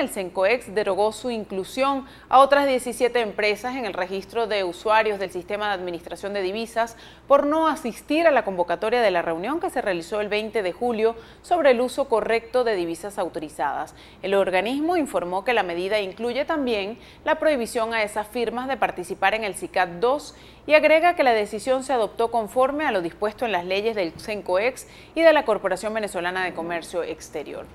el CENCOEX derogó su inclusión a otras 17 empresas en el registro de usuarios del sistema de administración de divisas por no asistir a la convocatoria de la reunión que se realizó el 20 de julio sobre el uso correcto de divisas autorizadas. El organismo informó que la medida incluye también la prohibición a esas firmas de participar en el CICAT 2 y agrega que la decisión se adoptó conforme a lo dispuesto en las leyes del CENCOEX y de la Corporación Venezolana de Comercio Exterior.